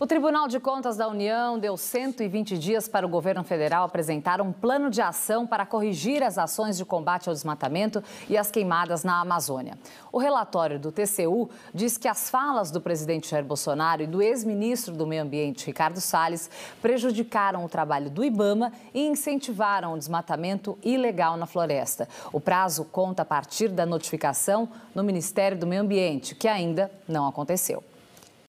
O Tribunal de Contas da União deu 120 dias para o governo federal apresentar um plano de ação para corrigir as ações de combate ao desmatamento e às queimadas na Amazônia. O relatório do TCU diz que as falas do presidente Jair Bolsonaro e do ex-ministro do Meio Ambiente, Ricardo Salles, prejudicaram o trabalho do Ibama e incentivaram o desmatamento ilegal na floresta. O prazo conta a partir da notificação no Ministério do Meio Ambiente, que ainda não aconteceu.